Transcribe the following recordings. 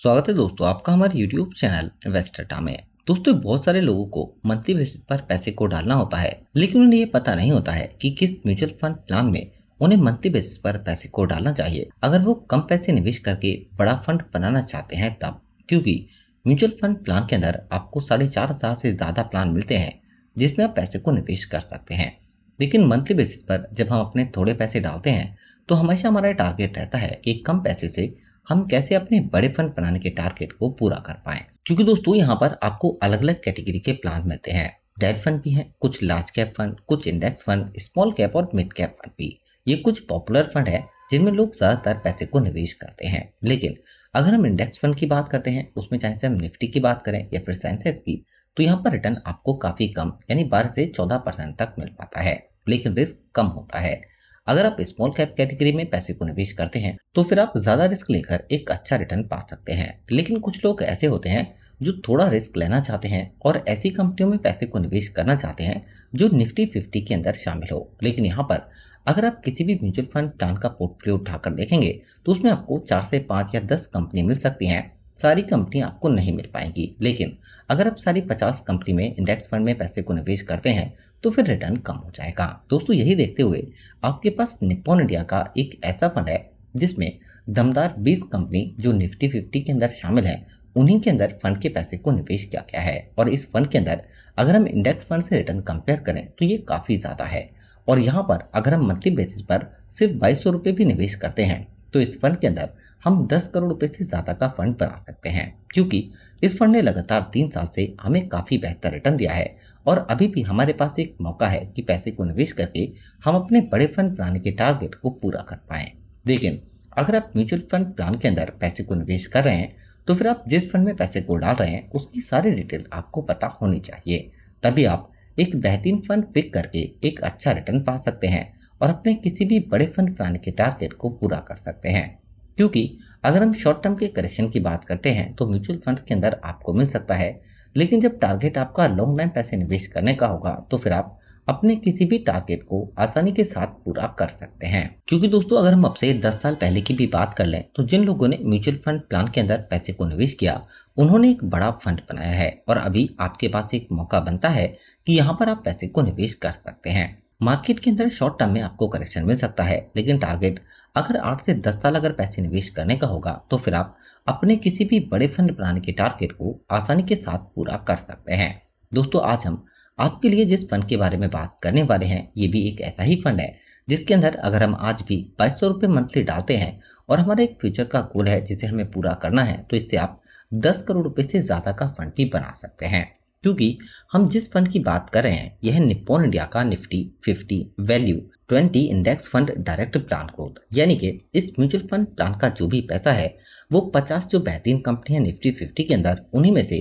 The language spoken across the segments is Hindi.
स्वागत है दोस्तों आपका हमारे यूट्यूब चैनल इन्वेस्टटा में दोस्तों बहुत सारे लोगों को मंथली बेसिस पर पैसे को डालना होता है लेकिन उन्हें ये पता नहीं होता है कि किस म्यूचुअल फंड प्लान में उन्हें मंथली बेसिस पर पैसे को डालना चाहिए अगर वो कम पैसे निवेश करके बड़ा फंड बनाना चाहते हैं तब क्योंकि म्यूचुअल फंड प्लान के अंदर आपको साढ़े चार हजार से ज़्यादा प्लान मिलते हैं जिसमें आप पैसे को निवेश कर सकते हैं लेकिन मंथली बेसिस पर जब हम अपने थोड़े पैसे डालते हैं तो हमेशा हमारा टारगेट रहता है कि कम पैसे से हम कैसे अपने बड़े फंड बनाने के टारगेट को पूरा कर पाए क्योंकि दोस्तों यहाँ पर आपको अलग अलग कैटेगरी के प्लान मिलते हैं डेट फंड भी हैं कुछ लार्ज कैप फंड कुछ इंडेक्स फंड स्मॉल कैप और मिड कैप फंड भी ये कुछ पॉपुलर फंड है जिनमें लोग ज़्यादातर पैसे को निवेश करते हैं लेकिन अगर हम इंडेक्स फंड की बात करते हैं उसमें चाहे से हम निफ्टी की बात करें या फिर सेंसेक्स की तो यहाँ पर रिटर्न आपको काफ़ी कम यानी बारह से चौदह परसेंट तक मिल पाता है लेकिन रिस्क कम होता है अगर आप स्मॉल कैप कैटेगरी में पैसे को निवेश करते हैं तो फिर आप ज्यादा रिस्क लेकर एक अच्छा रिटर्न पा सकते हैं लेकिन कुछ लोग ऐसे होते हैं जो थोड़ा रिस्क लेना चाहते हैं और ऐसी कंपनियों में पैसे को निवेश करना चाहते हैं जो निफ्टी फिफ्टी के अंदर शामिल हो लेकिन यहाँ पर अगर आप किसी भी म्यूचुअल फंड प्लान का पोर्टफोलियो उठाकर देखेंगे तो उसमें आपको चार से पाँच या दस कंपनी मिल सकती हैं सारी कंपनी आपको नहीं मिल पाएंगी लेकिन अगर आप सारी पचास कंपनी में इंडेक्स फंड में पैसे को निवेश करते हैं तो फिर रिटर्न कम हो जाएगा दोस्तों यही देखते हुए आपके पास निपोन इंडिया का एक ऐसा फंड है जिसमें दमदार 20 कंपनी जो निफ्टी फिफ्टी के अंदर शामिल है उन्हीं के अंदर फंड के पैसे को निवेश किया गया है और इस फंड के अंदर अगर हम इंडेक्स फंड से रिटर्न कंपेयर करें तो ये काफ़ी ज़्यादा है और यहाँ पर अगर हम मंथली बेसिस पर सिर्फ बाईस सौ भी निवेश करते हैं तो इस फंड के अंदर हम 10 करोड़ रुपए से ज़्यादा का फंड बना सकते हैं क्योंकि इस फंड ने लगातार तीन साल से हमें काफ़ी बेहतर रिटर्न दिया है और अभी भी हमारे पास एक मौका है कि पैसे को निवेश करके हम अपने बड़े फंड प्लान के टारगेट को पूरा कर पाएँ लेकिन अगर आप म्यूचुअल फंड प्लान के अंदर पैसे को निवेश कर रहे हैं तो फिर आप जिस फंड में पैसे को डाल रहे हैं उसकी सारी डिटेल आपको पता होनी चाहिए तभी आप एक बेहतरीन फंड पिक करके एक अच्छा रिटर्न पा सकते हैं और अपने किसी भी बड़े फंड प्लान के टारगेट को पूरा कर सकते हैं क्योंकि अगर हम शॉर्ट टर्म के करेक्शन की बात करते हैं तो म्यूचुअल फंड्स के अंदर आपको मिल सकता है लेकिन जब टारगेट आपका लॉन्ग टाइम पैसे निवेश करने का होगा तो फिर आप अपने किसी भी टारगेट को आसानी के साथ पूरा कर सकते हैं क्योंकि दोस्तों अगर हम आपसे 10 साल पहले की भी बात कर लें तो जिन लोगों ने म्यूचुअल फंड प्लान के अंदर पैसे को निवेश किया उन्होंने एक बड़ा फंड बनाया है और अभी आपके पास एक मौका बनता है कि यहाँ पर आप पैसे को निवेश कर सकते हैं मार्केट के अंदर शॉर्ट टर्म में आपको करेक्शन मिल सकता है लेकिन टारगेट अगर आठ से दस साल अगर पैसे निवेश करने का होगा तो फिर आप अपने किसी भी बड़े फंड प्लान के टारगेट को आसानी के साथ पूरा कर सकते हैं दोस्तों आज हम आपके लिए जिस फंड के बारे में बात करने वाले हैं ये भी एक ऐसा ही फंड है जिसके अंदर अगर हम आज भी बाईस सौ मंथली डालते हैं और हमारा एक फ्यूचर का गोल है जिसे हमें पूरा करना है तो इससे आप दस करोड़ रुपये से ज़्यादा का फंड भी बना सकते हैं क्योंकि हम जिस फंड की बात कर रहे हैं यह निपोन इंडिया का Nifty 50 value 20 index fund direct plan growth यानी कि इस म्यूचुअल फंड प्लान का जो भी पैसा है वो 50 जो बेहतरीन कंपनियां निफ्टी 50 के अंदर उन्हीं में से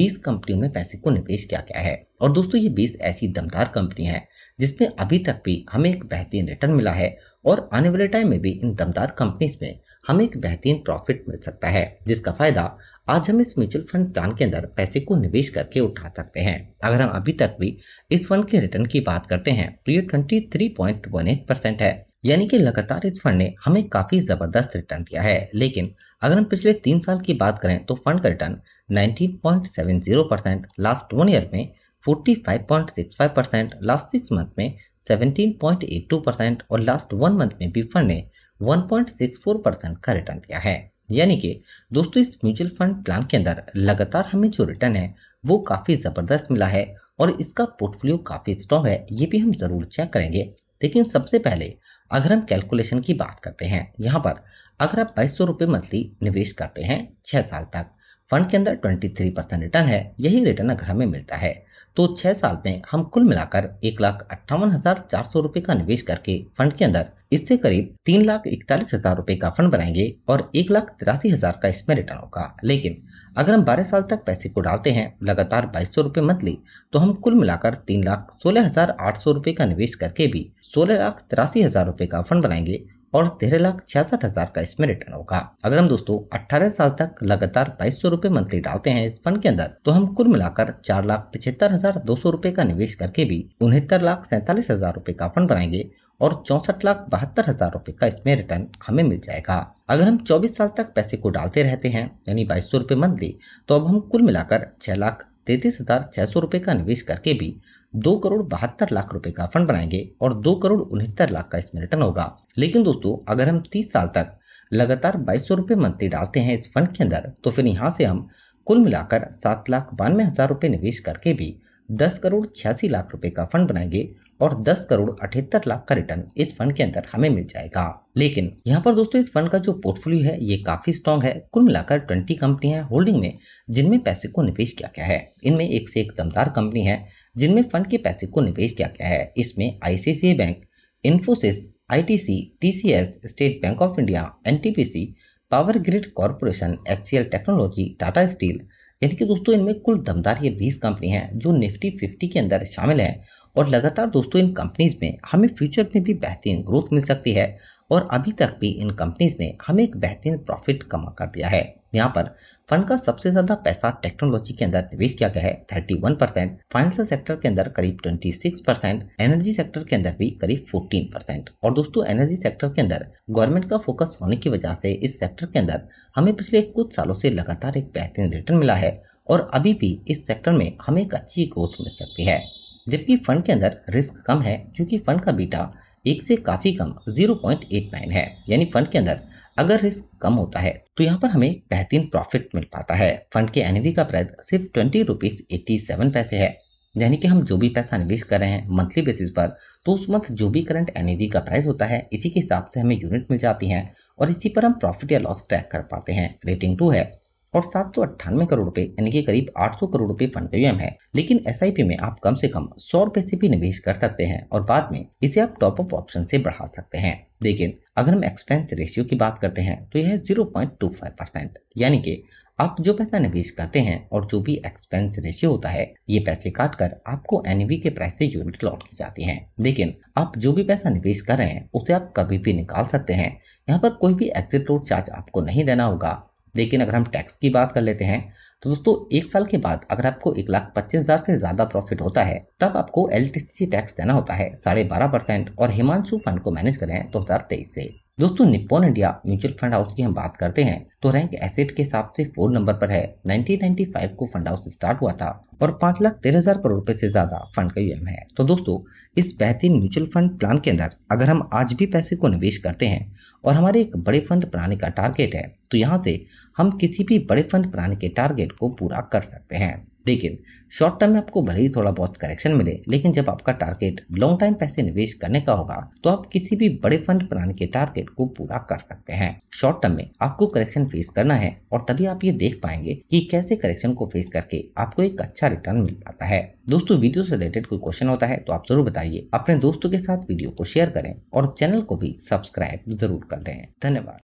20 कंपनियों में पैसे को निवेश किया गया है और दोस्तों ये 20 ऐसी दमदार कंपनी है जिसमें अभी तक भी हमें एक बेहतरीन रिटर्न मिला है और आने वाले टाइम में भी इन दमदार कंपनीज में हमें एक बेहतरीन प्रॉफिट मिल सकता है जिसका फायदा आज हम इस म्यूचुअल फंड प्लान के अंदर पैसे को निवेश करके उठा सकते हैं अगर हम अभी तक भी इस फंड के रिटर्न की बात करते हैं तो ये 23.18 परसेंट है यानी कि लगातार इस फंड ने हमें काफी जबरदस्त रिटर्न दिया है लेकिन अगर हम पिछले तीन साल की बात करें तो फंड का return 19.70 percent last one year में 45.65 परसेंट लास्ट सिक्स मंथ में 17.82 परसेंट और लास्ट वन मंथ में भी फंड ने 1.64 परसेंट का रिटर्न दिया है यानी कि दोस्तों इस म्यूचुअल फंड प्लान के अंदर लगातार हमें जो रिटर्न है वो काफ़ी ज़बरदस्त मिला है और इसका पोर्टफोलियो काफ़ी स्ट्रॉन्ग है ये भी हम ज़रूर चेक करेंगे लेकिन सबसे पहले अगर हम कैलकुलेशन की बात करते हैं यहाँ पर अगर आप बाईस सौ मंथली निवेश करते हैं छह साल तक फंड के अंदर ट्वेंटी थ्री परसेंट रिटर्न है यही रिटर्न अगर हमें मिलता है तो छह साल में हम कुल मिलाकर एक लाख अट्ठावन हजार चार सौ रूपए का निवेश करके फंड के अंदर इससे करीब तीन लाख इकतालीस हजार रूपए का फंड बनाएंगे और एक लाख तिरासी हजार का इसमें रिटर्न होगा लेकिन अगर हम बारह साल तक पैसे को डालते हैं लगातार बाईस सौ रूपए मंथली तो हम कुल मिलाकर तीन लाख सोलह हजार आठ सौ रूपए का निवेश करके भी सोलह लाख तिरासी हजार रूपए का फंड बनाएंगे और तेरह लाख छियासठ हजार का इसमें रिटर्न होगा अगर हम दोस्तों अठारह साल तक लगातार बाईस सौ रूपए मंथली डालते हैं इस फंड के अंदर तो हम कुल मिलाकर चार लाख पचहत्तर हजार दो सौ रूपए का निवेश करके भी उनहत्तर लाख सैतालीस हजार रूपए का फंड बनाएंगे और चौसठ लाख बहत्तर हजार रूपए का इसमें रिटर्न हमें मिल जाएगा अगर हम 24 साल तक पैसे को डालते रहते हैं यानी बाईस सौ रूपए मंथली तो अब हम कुल मिलाकर छह लाख तैतीस हजार छह सौ रूपए का निवेश करके भी दो करोड़ बहत्तर लाख रुपए का फंड बनाएंगे और दो करोड़ उनहत्तर लाख का इसमें रिटर्न होगा लेकिन दोस्तों अगर हम तीस साल तक लगातार बाईस सौ रुपये मंथली डालते हैं इस फंड के अंदर तो फिर यहाँ से हम कुल मिलाकर सात लाख बानवे हज़ार रुपये निवेश करके भी दस करोड़ छियासी लाख रुपए का फंड बनाएंगे और दस करोड़ अठहत्तर लाख का रिटर्न इस फंड के अंदर हमें मिल जाएगा लेकिन यहाँ पर दोस्तों इस फंड का जो पोर्टफोलियो है ये काफी स्ट्रांग है कुल मिलाकर ट्वेंटी कंपनी है होल्डिंग में जिनमें पैसे को निवेश किया गया है इनमें एक से एक दमदार कंपनी है जिनमें फंड के पैसे को निवेश किया गया है इसमें आई bank Infosys ITC, TCS, State Bank of India NTPC, Power Grid Corporation H Technology Tata Steel यानी कि दोस्तों इनमें कुल दमदार ये बीस कंपनी हैं जो निफ्टी फिफ्टी के अंदर शामिल हैं और लगातार दोस्तों इन कंपनीज में हमें फ्यूचर में भी बेहतरीन ग्रोथ मिल सकती है और अभी तक भी इन कंपनीज ने हमें एक बेहतरीन प्रॉफिट कमा कर दिया है यहाँ पर फंड का सबसे ज्यादा पैसा टेक्नोलॉजी के अंदर निवेश किया गया है 31 परसेंट फाइनेंशियल सेक्टर के अंदर करीब 26 परसेंट एनर्जी सेक्टर के अंदर भी करीब 14 परसेंट और दोस्तों एनर्जी सेक्टर के अंदर गवर्नमेंट का फोकस होने की वजह से इस सेक्टर के अंदर हमें पिछले कुछ सालों से लगातार एक बेहतरीन रिटर्न मिला है और अभी भी इस सेक्टर में हमें एक अच्छी ग्रोथ मिल सकती है जबकि फंड के अंदर रिस्क कम है क्योंकि फंड का बीटा एक से काफ़ी कम 0.89 है यानी फंड के अंदर अगर रिस्क कम होता है तो यहाँ पर हमें एक बेहतरीन प्रॉफिट मिल पाता है फंड के एनवी का प्राइस सिर्फ ट्वेंटी रुपीज़ एट्टी सेवन पैसे है यानी कि हम जो भी पैसा निवेश कर रहे हैं मंथली बेसिस पर तो उस मंथ जो भी करंट एन का प्राइस होता है इसी के हिसाब से हमें यूनिट मिल जाती है और इसी पर हम प्रॉफिट या लॉस ट्रैक कर पाते हैं रेटिंग टू है और सात सौ अट्ठानवे करोड़ रुपए यानी कि करीब 800 करोड़ रुपए फंड पीएम है लेकिन एस में आप कम से कम सौ रुपए से भी निवेश कर सकते हैं और बाद में इसे आप टॉप अप ऑप्शन से बढ़ा सकते हैं लेकिन अगर हम एक्सपेंस रेशियो की बात करते हैं तो यह zero point two five percent यानी कि आप जो पैसा निवेश करते हैं और जो भी एक्सपेंस रेशियो होता है ये पैसे काट कर आपको एनवी e के प्राइस से यूनिट लॉट की जाती है लेकिन आप जो भी पैसा निवेश कर रहे हैं उसे आप कभी भी निकाल सकते हैं यहाँ पर कोई भी एग्जिट रोड चार्ज आपको नहीं देना होगा लेकिन अगर हम टैक्स की बात कर लेते हैं तो दोस्तों एक साल के बाद अगर आपको एक लाख पच्चीस हज़ार से ज़्यादा प्रॉफिट होता है तब आपको एल टैक्स देना होता है साढ़े बारह परसेंट और हिमांशु फंड को मैनेज करें दो हज़ार तेईस से दोस्तों Nippon India mutual fund house की हम बात करते हैं तो रैंक एसेट के हिसाब से फोर नंबर पर है 1995 को फंड हाउस स्टार्ट हुआ था और पांच लाख तेरह हजार करोड़ रुपए से ज्यादा फंड का यूएम है तो दोस्तों इस बेहतरीन म्यूचुअल फंड प्लान के अंदर अगर हम आज भी पैसे को निवेश करते हैं और हमारे एक बड़े फंड बनाने का टारगेट है तो यहाँ से हम किसी भी बड़े फंड बनाने के टारगेट को पूरा कर सकते हैं लेकिन शॉर्ट टर्म में आपको भले ही थोड़ा बहुत करेक्शन मिले लेकिन जब आपका टारगेट लॉन्ग टाइम पैसे निवेश करने का होगा तो आप किसी भी बड़े फंड प्लान के टारगेट को पूरा कर सकते हैं शॉर्ट टर्म में आपको करेक्शन फेस करना है और तभी आप ये देख पाएंगे कि कैसे करेक्शन को फेस करके आपको एक अच्छा रिटर्न मिल पाता है दोस्तों वीडियो से रिलेटेड कोई क्वेश्चन होता है तो आप जरूर बताइए अपने दोस्तों के साथ वीडियो को शेयर करें और चैनल को भी सब्सक्राइब जरूर कर लें धन्यवाद